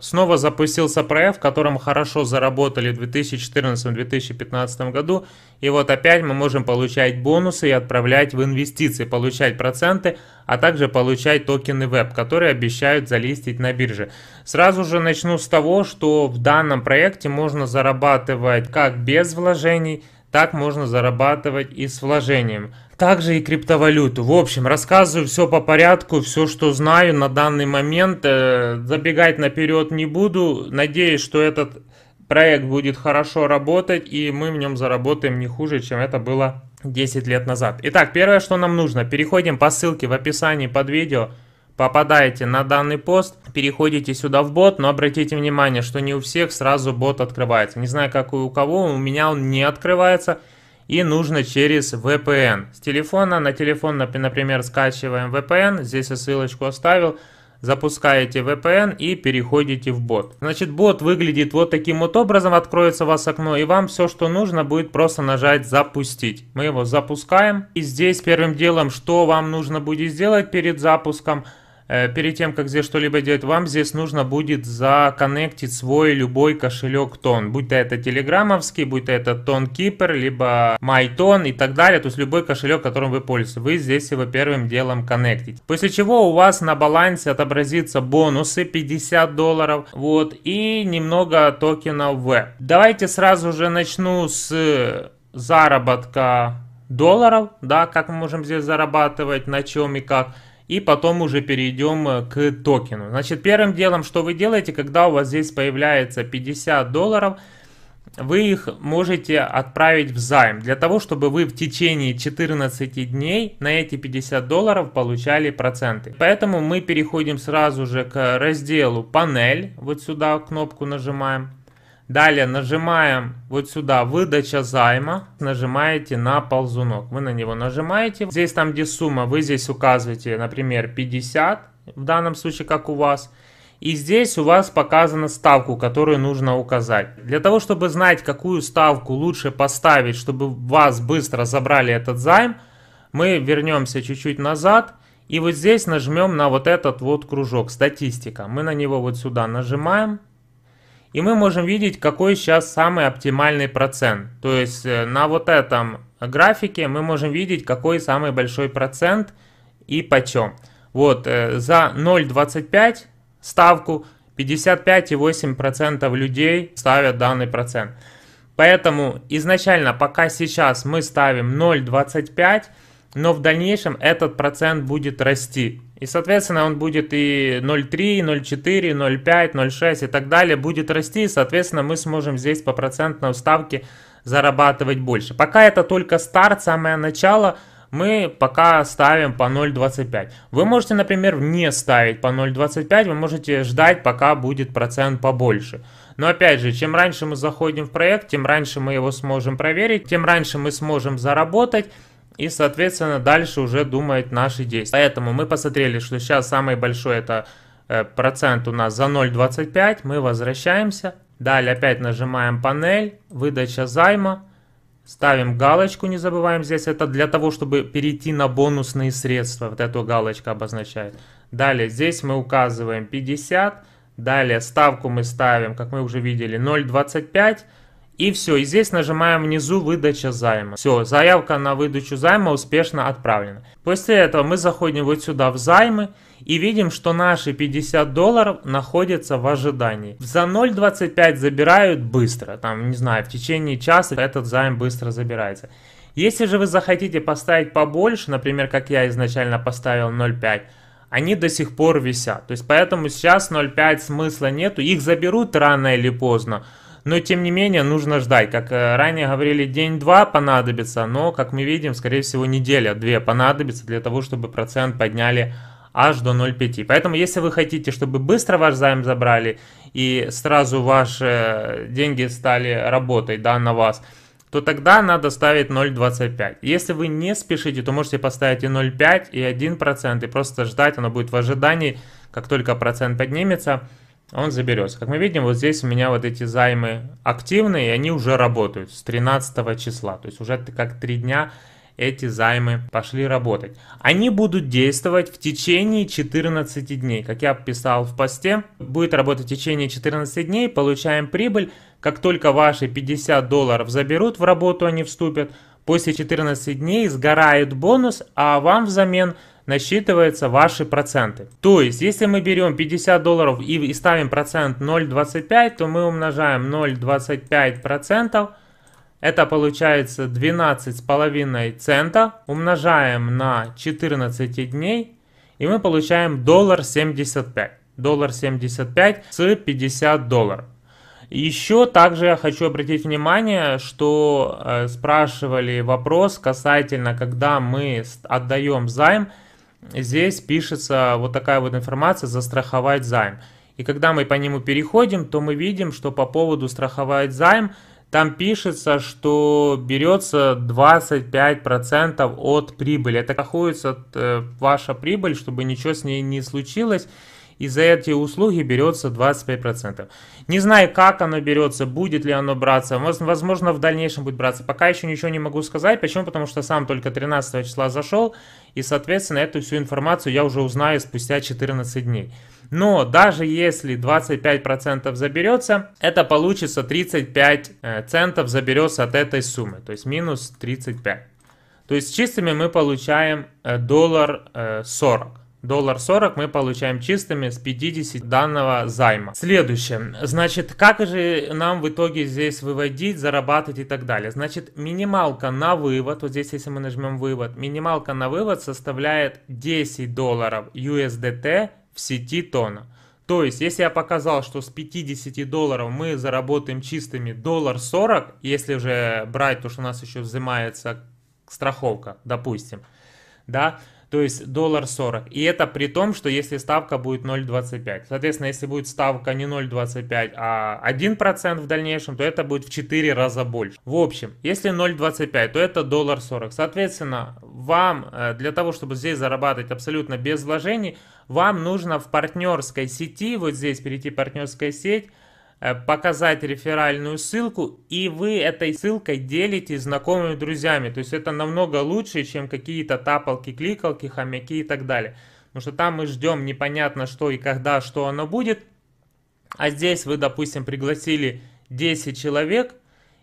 Снова запустился проект, в котором хорошо заработали в 2014-2015 году. И вот опять мы можем получать бонусы и отправлять в инвестиции, получать проценты, а также получать токены веб, которые обещают залистить на бирже. Сразу же начну с того, что в данном проекте можно зарабатывать как без вложений, так можно зарабатывать и с вложением также и криптовалюту. В общем, рассказываю все по порядку, все, что знаю на данный момент. Э, забегать наперед не буду. Надеюсь, что этот проект будет хорошо работать, и мы в нем заработаем не хуже, чем это было 10 лет назад. Итак, первое, что нам нужно, переходим по ссылке в описании под видео, попадаете на данный пост, переходите сюда в бот, но обратите внимание, что не у всех сразу бот открывается. Не знаю, как у кого, у меня он не открывается, и нужно через VPN. С телефона на телефон, например, скачиваем VPN, здесь я ссылочку оставил, запускаете VPN и переходите в бот. Значит, бот выглядит вот таким вот образом, откроется у вас окно, и вам все, что нужно, будет просто нажать «Запустить». Мы его запускаем, и здесь первым делом, что вам нужно будет сделать перед запуском – Э, перед тем, как здесь что-либо делать, вам здесь нужно будет законнектить свой любой кошелек тон. Будь то это телеграммовский, будь то это тонкипер, либо MyTon и так далее. То есть любой кошелек, которым вы пользуетесь, вы здесь его первым делом коннектите. После чего у вас на балансе отобразится бонусы 50 долларов, вот, и немного токенов V. Давайте сразу же начну с заработка долларов, да, как мы можем здесь зарабатывать, на чем и как и потом уже перейдем э, к токену. Значит, первым делом, что вы делаете, когда у вас здесь появляется 50 долларов, вы их можете отправить в займ, для того, чтобы вы в течение 14 дней на эти 50 долларов получали проценты. Поэтому мы переходим сразу же к разделу «Панель», вот сюда кнопку нажимаем. Далее нажимаем вот сюда «Выдача займа». Нажимаете на ползунок. Вы на него нажимаете. Здесь там, где сумма, вы здесь указываете, например, 50, в данном случае, как у вас. И здесь у вас показана ставку, которую нужно указать. Для того, чтобы знать, какую ставку лучше поставить, чтобы вас быстро забрали этот займ, мы вернемся чуть-чуть назад. И вот здесь нажмем на вот этот вот кружок «Статистика». Мы на него вот сюда нажимаем. И мы можем видеть, какой сейчас самый оптимальный процент. То есть э, на вот этом графике мы можем видеть, какой самый большой процент и почем. Вот э, за 0,25 ставку 55,8% людей ставят данный процент. Поэтому изначально пока сейчас мы ставим 0,25, но в дальнейшем этот процент будет расти. И, соответственно, он будет и 0,3, 0,4, 0,5, 0,6 и так далее будет расти. И, соответственно, мы сможем здесь по процентной ставке зарабатывать больше. Пока это только старт, самое начало, мы пока ставим по 0,25. Вы можете, например, не ставить по 0,25, вы можете ждать, пока будет процент побольше. Но опять же, чем раньше мы заходим в проект, тем раньше мы его сможем проверить, тем раньше мы сможем заработать. И, соответственно, дальше уже думает наши действия. Поэтому мы посмотрели, что сейчас самый большой это э, процент у нас за 0,25. Мы возвращаемся. Далее опять нажимаем панель, выдача займа. Ставим галочку, не забываем здесь, это для того, чтобы перейти на бонусные средства, вот эту галочка обозначает. Далее здесь мы указываем 50, далее ставку мы ставим, как мы уже видели, 0.25, и все, и здесь нажимаем внизу «Выдача займа». Все, заявка на выдачу займа успешно отправлена. После этого мы заходим вот сюда в «Займы» и видим, что наши 50 долларов находятся в ожидании. За 0.25 забирают быстро, там, не знаю, в течение часа этот займ быстро забирается. Если же вы захотите поставить побольше, например, как я изначально поставил 0.5, они до сих пор висят. То есть поэтому сейчас 0.5 смысла нету, их заберут рано или поздно. Но, тем не менее, нужно ждать. Как э, ранее говорили, день-два понадобится, но, как мы видим, скорее всего, неделя-две понадобится для того, чтобы процент подняли аж до 0,5. Поэтому, если вы хотите, чтобы быстро ваш займ забрали и сразу ваши э, деньги стали работой да, на вас, то тогда надо ставить 0,25. Если вы не спешите, то можете поставить и 0,5, и 1%, и просто ждать, оно будет в ожидании, как только процент поднимется – он заберется. Как мы видим, вот здесь у меня вот эти займы активны, и они уже работают с 13 числа. То есть уже как 3 дня эти займы пошли работать. Они будут действовать в течение 14 дней. Как я писал в посте, будет работать в течение 14 дней, получаем прибыль. Как только ваши 50 долларов заберут, в работу они вступят, После 14 дней сгорает бонус, а вам взамен насчитываются ваши проценты. То есть, если мы берем 50 долларов и, и ставим процент 0,25, то мы умножаем 0,25 процентов. Это получается 12,5 цента. Умножаем на 14 дней. И мы получаем доллар 75. Доллар 75 с 50 долларов. Еще также я хочу обратить внимание, что э, спрашивали вопрос касательно, когда мы отдаем займ, здесь пишется вот такая вот информация «застраховать займ». И когда мы по нему переходим, то мы видим, что по поводу «страховать займ» там пишется, что берется 25% от прибыли. Это находится э, ваша прибыль, чтобы ничего с ней не случилось и за эти услуги берется 25%. Не знаю, как оно берется, будет ли оно браться, возможно, в дальнейшем будет браться. Пока еще ничего не могу сказать. Почему? Потому что сам только 13 числа зашел, и, соответственно, эту всю информацию я уже узнаю спустя 14 дней. Но даже если 25% заберется, это получится 35 э, центов заберется от этой суммы, то есть минус 35. То есть чистыми мы получаем э, доллар 40. Э, Доллар 40 мы получаем чистыми с 50 данного займа. Следующее. Значит, как же нам в итоге здесь выводить, зарабатывать и так далее? Значит, минималка на вывод, вот здесь если мы нажмем вывод, минималка на вывод составляет 10 долларов USDT в сети тона. То есть, если я показал, что с 50 долларов мы заработаем чистыми доллар 40, если уже брать то, что у нас еще взимается страховка, допустим, да, то есть доллар 40. И это при том, что если ставка будет 0,25. Соответственно, если будет ставка не 0,25, а 1% в дальнейшем, то это будет в 4 раза больше. В общем, если 0,25, то это доллар 40. Соответственно, вам э, для того, чтобы здесь зарабатывать абсолютно без вложений, вам нужно в партнерской сети, вот здесь перейти в партнерская сеть, Э, показать реферальную ссылку, и вы этой ссылкой делитесь знакомыми друзьями. То есть это намного лучше, чем какие-то тапалки, кликалки, хомяки и так далее. Потому что там мы ждем непонятно что и когда, что оно будет. А здесь вы, допустим, пригласили 10 человек,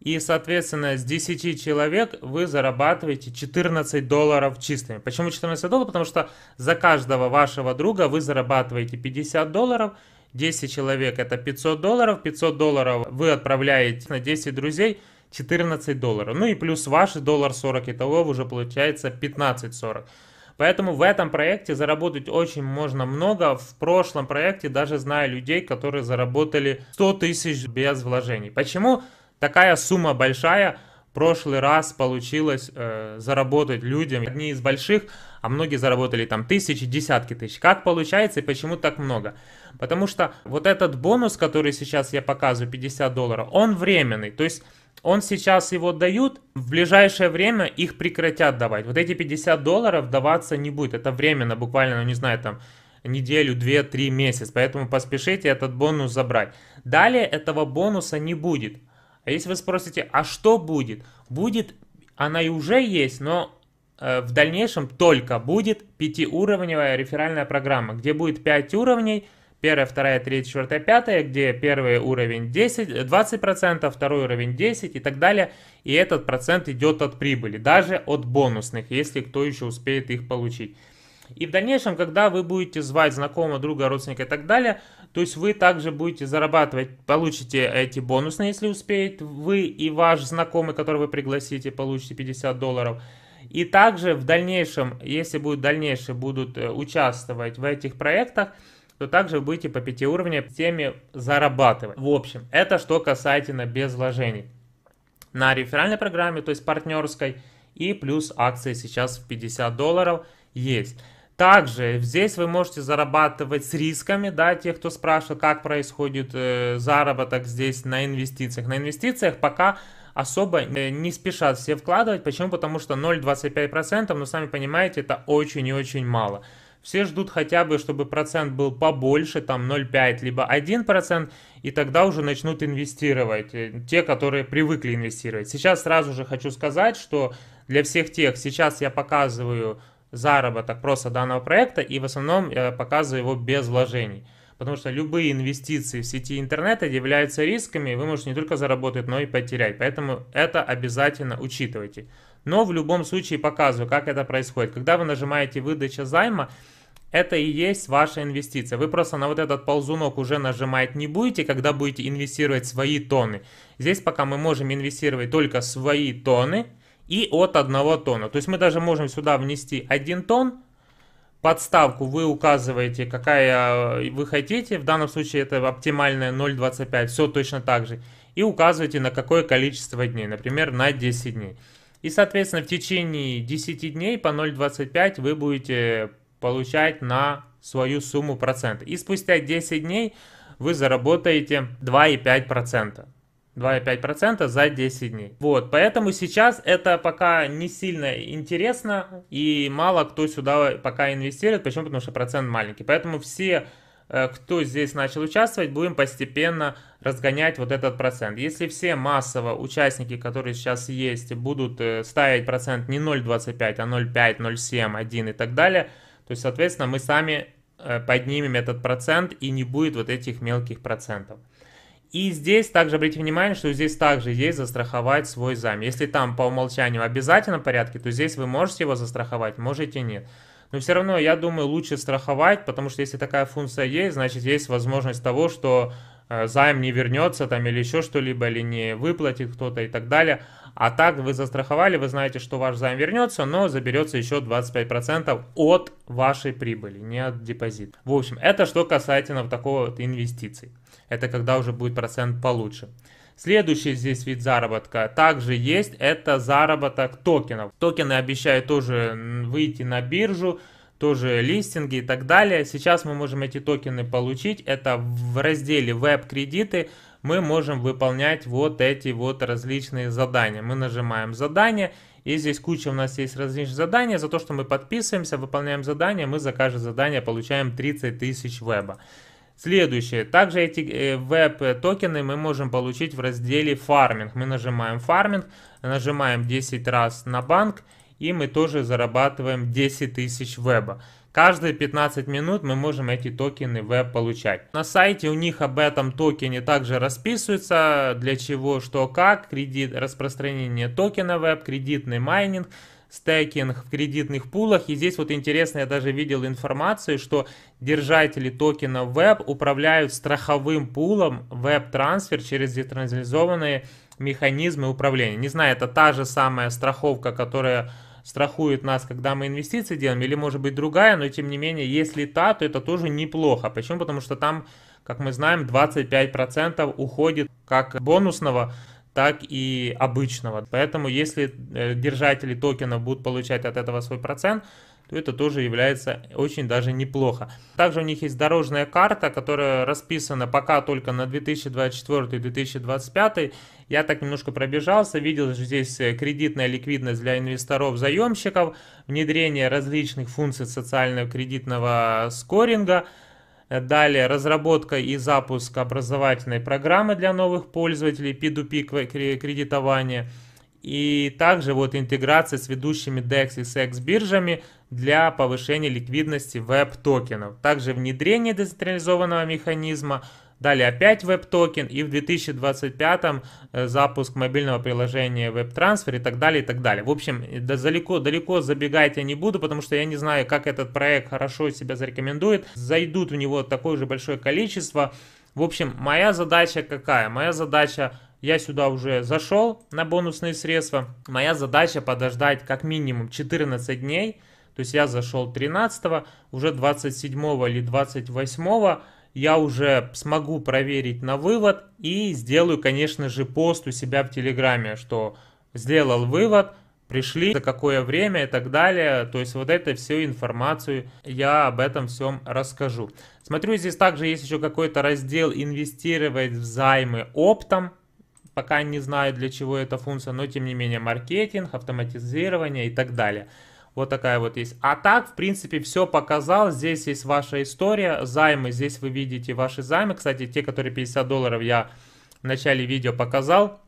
и, соответственно, с 10 человек вы зарабатываете 14 долларов чистыми. Почему 14 долларов? Потому что за каждого вашего друга вы зарабатываете 50 долларов – 10 человек это 500 долларов, 500 долларов вы отправляете на 10 друзей, 14 долларов. Ну и плюс ваш доллар 40, итого уже получается 15-40. Поэтому в этом проекте заработать очень можно много. В прошлом проекте даже знаю людей, которые заработали 100 тысяч без вложений. Почему такая сумма большая? прошлый раз получилось э, заработать людям одни из больших, а многие заработали там тысячи, десятки тысяч. Как получается и почему так много? Потому что вот этот бонус, который сейчас я показываю, 50 долларов, он временный. То есть он сейчас его дают, в ближайшее время их прекратят давать. Вот эти 50 долларов даваться не будет. Это временно, буквально, ну не знаю, там неделю, две, три месяца. Поэтому поспешите этот бонус забрать. Далее этого бонуса не будет. А если вы спросите, а что будет? Будет, она и уже есть, но э, в дальнейшем только будет пятиуровневая реферальная программа, где будет 5 уровней, первая, вторая, третья, четвертая, пятая, где первый уровень 10, 20%, э, второй уровень 10 и так далее. И этот процент идет от прибыли, даже от бонусных, если кто еще успеет их получить. И в дальнейшем, когда вы будете звать знакомого, друга, родственника и так далее, то есть вы также будете зарабатывать, получите эти бонусы, если успеете, вы и ваш знакомый, которого вы пригласите, получите 50 долларов. И также в дальнейшем, если будут дальнейшие будут э, участвовать в этих проектах, то также вы будете по 5 уровням теми зарабатывать. В общем, это что касательно без вложений. На реферальной программе, то есть партнерской, и плюс акции сейчас в 50 долларов есть. Также здесь вы можете зарабатывать с рисками, да, те, кто спрашивает, как происходит э, заработок здесь на инвестициях. На инвестициях пока особо э, не спешат все вкладывать. Почему? Потому что 0,25%, но сами понимаете, это очень и очень мало. Все ждут хотя бы, чтобы процент был побольше, там 0,5, либо 1%, и тогда уже начнут инвестировать, э, те, которые привыкли инвестировать. Сейчас сразу же хочу сказать, что для всех тех, сейчас я показываю заработок просто данного проекта и в основном я показываю его без вложений. Потому что любые инвестиции в сети интернета являются рисками, и вы можете не только заработать, но и потерять. Поэтому это обязательно учитывайте. Но в любом случае показываю, как это происходит. Когда вы нажимаете «Выдача займа», это и есть ваша инвестиция. Вы просто на вот этот ползунок уже нажимать не будете, когда будете инвестировать свои тонны. Здесь пока мы можем инвестировать только свои тонны и от 1 тона. То есть мы даже можем сюда внести 1 тон, подставку вы указываете, какая э, вы хотите, в данном случае это оптимальная 0.25, все точно так же, и указываете на какое количество дней, например, на 10 дней. И, соответственно, в течение 10 дней по 0.25 вы будете получать на свою сумму процент. И спустя 10 дней вы заработаете 2,5%. 2,5% за 10 дней. Вот, поэтому сейчас это пока не сильно интересно и мало кто сюда пока инвестирует. Почему? Потому что процент маленький. Поэтому все э, кто здесь начал участвовать, будем постепенно разгонять вот этот процент. Если все массово участники, которые сейчас есть, будут э, ставить процент не 0,25, а 0,5, 0,7, 1 и так далее, то, соответственно, мы сами э, поднимем этот процент и не будет вот этих мелких процентов. И здесь также обратите внимание, что здесь также есть застраховать свой займ. Если там по умолчанию обязательно порядке, то здесь вы можете его застраховать, можете нет. Но все равно, я думаю, лучше страховать, потому что если такая функция есть, значит есть возможность того, что э, займ не вернется там или еще что-либо, или не выплатит кто-то и так далее. А так вы застраховали, вы знаете, что ваш займ вернется, но заберется еще 25% от вашей прибыли, не от депозита. В общем, это что касательно такого вот инвестиций. Это когда уже будет процент получше. Следующий здесь вид заработка также есть, это заработок токенов. Токены обещают тоже выйти на биржу, тоже листинги и так далее. Сейчас мы можем эти токены получить, это в разделе веб-кредиты мы можем выполнять вот эти вот различные задания. Мы нажимаем задание, и здесь куча у нас есть различных заданий. За то, что мы подписываемся, выполняем задание, мы за каждое задание получаем 30 тысяч веба. Следующее. Также эти э, веб-токены э, мы можем получить в разделе фарминг. Мы нажимаем фарминг, нажимаем 10 раз на банк и мы тоже зарабатываем 10 тысяч веба. Каждые 15 минут мы можем эти токены веб получать. На сайте у них об этом токене также расписывается, для чего, что, как, кредит, распространение токена веб, кредитный майнинг, стейкинг в кредитных пулах. И здесь вот интересно, я даже видел информацию, что держатели токена Web управляют страховым пулом Web трансфер через децентрализованные механизмы управления. Не знаю, это та же самая страховка, которая страхует нас, когда мы инвестиции делаем, или может быть другая, но тем не менее, если та, то это тоже неплохо. Почему? Потому что там, как мы знаем, 25% уходит как бонусного так и обычного. Поэтому если э, держатели токена будут получать от этого свой процент, то это тоже является очень даже неплохо. Также у них есть дорожная карта, которая расписана пока только на 2024-2025. Я так немножко пробежался, видел что здесь э, кредитная ликвидность для инвесторов-заемщиков, внедрение различных функций социального кредитного скоринга – Далее разработка и запуск образовательной программы для новых пользователей P2P кредитования. И также вот интеграция с ведущими DEX и SEX биржами для повышения ликвидности веб-токенов. Также внедрение децентрализованного механизма Далее опять веб-токен и в 2025 э, запуск мобильного приложения веб-трансфер и так далее, и так далее. В общем, э, далеко, далеко забегать я не буду, потому что я не знаю, как этот проект хорошо себя зарекомендует. Зайдут в него такое же большое количество. В общем, моя задача какая? Моя задача я сюда уже зашел на бонусные средства. Моя задача подождать как минимум 14 дней. То есть я зашел 13, уже 27 или 28 я уже смогу проверить на вывод и сделаю, конечно же, пост у себя в Телеграме, что сделал вывод, пришли, за какое время и так далее. То есть вот это всю информацию я об этом всем расскажу. Смотрю, здесь также есть еще какой-то раздел «Инвестировать в займы оптом». Пока не знаю, для чего эта функция, но тем не менее маркетинг, автоматизирование и так далее. Вот такая вот есть. А так, в принципе, все показал. Здесь есть ваша история, займы. Здесь вы видите ваши займы. Кстати, те, которые 50 долларов я в начале видео показал,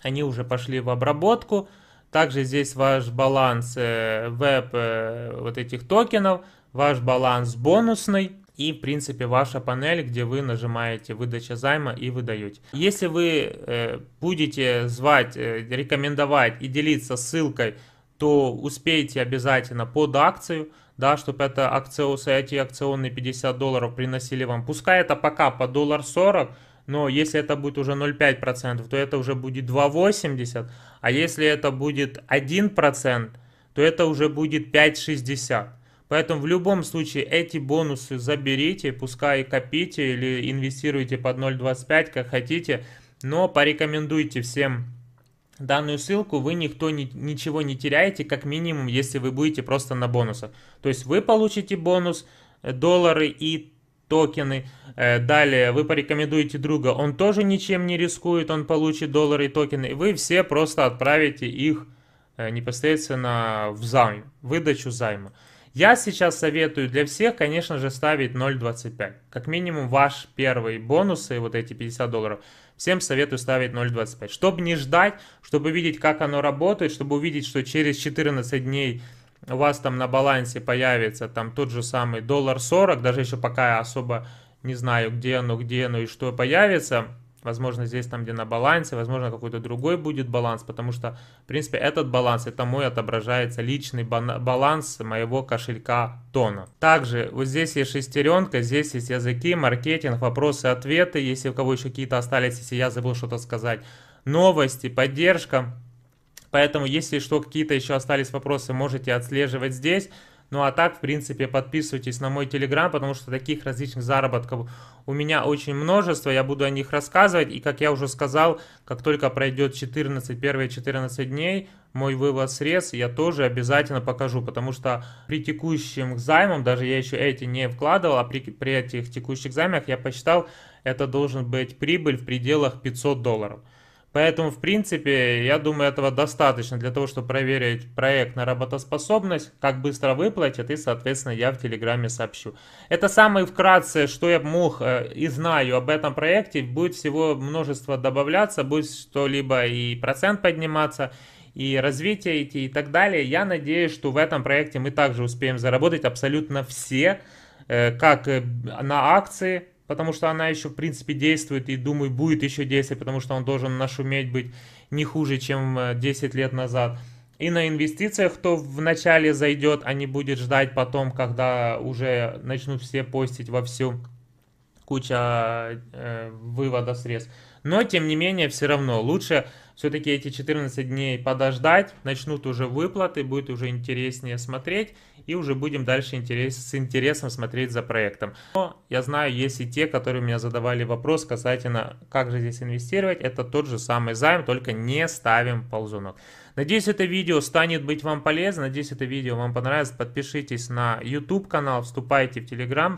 они уже пошли в обработку. Также здесь ваш баланс э, веб э, вот этих токенов, ваш баланс бонусный и, в принципе, ваша панель, где вы нажимаете «Выдача займа» и выдаете. Если вы э, будете звать, э, рекомендовать и делиться ссылкой то успейте обязательно под акцию, да, чтобы это акциосы, эти акционные 50 долларов приносили вам. Пускай это пока по доллар 40, но если это будет уже 0,5%, то это уже будет 2,80, а если это будет 1%, то это уже будет 5,60. Поэтому в любом случае эти бонусы заберите, пускай копите или инвестируйте под 0,25, как хотите, но порекомендуйте всем данную ссылку, вы никто не, ничего не теряете, как минимум, если вы будете просто на бонусах. То есть вы получите бонус, э, доллары и токены. Э, далее вы порекомендуете друга, он тоже ничем не рискует, он получит доллары и токены. вы все просто отправите их э, непосредственно в займ, выдачу займа. Я сейчас советую для всех, конечно же, ставить 0.25. Как минимум, ваш первые бонусы, вот эти 50 долларов – Всем советую ставить 0.25. Чтобы не ждать, чтобы видеть, как оно работает, чтобы увидеть, что через 14 дней у вас там на балансе появится там тот же самый доллар 40, даже еще пока я особо не знаю, где оно, где оно и что появится, Возможно, здесь там, где на балансе, возможно, какой-то другой будет баланс, потому что, в принципе, этот баланс, это мой отображается личный баланс моего кошелька Тона. Также вот здесь есть шестеренка, здесь есть языки, маркетинг, вопросы, ответы, если у кого еще какие-то остались, если я забыл что-то сказать, новости, поддержка. Поэтому, если что, какие-то еще остались вопросы, можете отслеживать здесь. Ну а так, в принципе, подписывайтесь на мой телеграм, потому что таких различных заработков у меня очень множество, я буду о них рассказывать. И как я уже сказал, как только пройдет 14, первые 14 дней, мой вывод средств я тоже обязательно покажу, потому что при текущим займам, даже я еще эти не вкладывал, а при, при этих текущих займах я посчитал, это должен быть прибыль в пределах 500 долларов. Поэтому, в принципе, я думаю, этого достаточно для того, чтобы проверить проект на работоспособность, как быстро выплатят, и, соответственно, я в Телеграме сообщу. Это самое вкратце, что я мог э, и знаю об этом проекте. Будет всего множество добавляться, будет что-либо и процент подниматься, и развитие идти и так далее. Я надеюсь, что в этом проекте мы также успеем заработать абсолютно все, э, как э, на акции, потому что она еще, в принципе, действует и, думаю, будет еще действовать, потому что он должен нашуметь быть не хуже, чем 10 э, лет назад. И на инвестициях, кто вначале зайдет, а не будет ждать потом, когда уже начнут все постить вовсю куча э, вывода средств. Но, тем не менее, все равно лучше все-таки эти 14 дней подождать, начнут уже выплаты, будет уже интереснее смотреть, и уже будем дальше интерес, с интересом смотреть за проектом. Но я знаю, есть и те, которые у меня задавали вопрос касательно, как же здесь инвестировать, это тот же самый займ, только не ставим ползунок. Надеюсь, это видео станет быть вам полезно, надеюсь, это видео вам понравилось, подпишитесь на YouTube канал, вступайте в Telegram,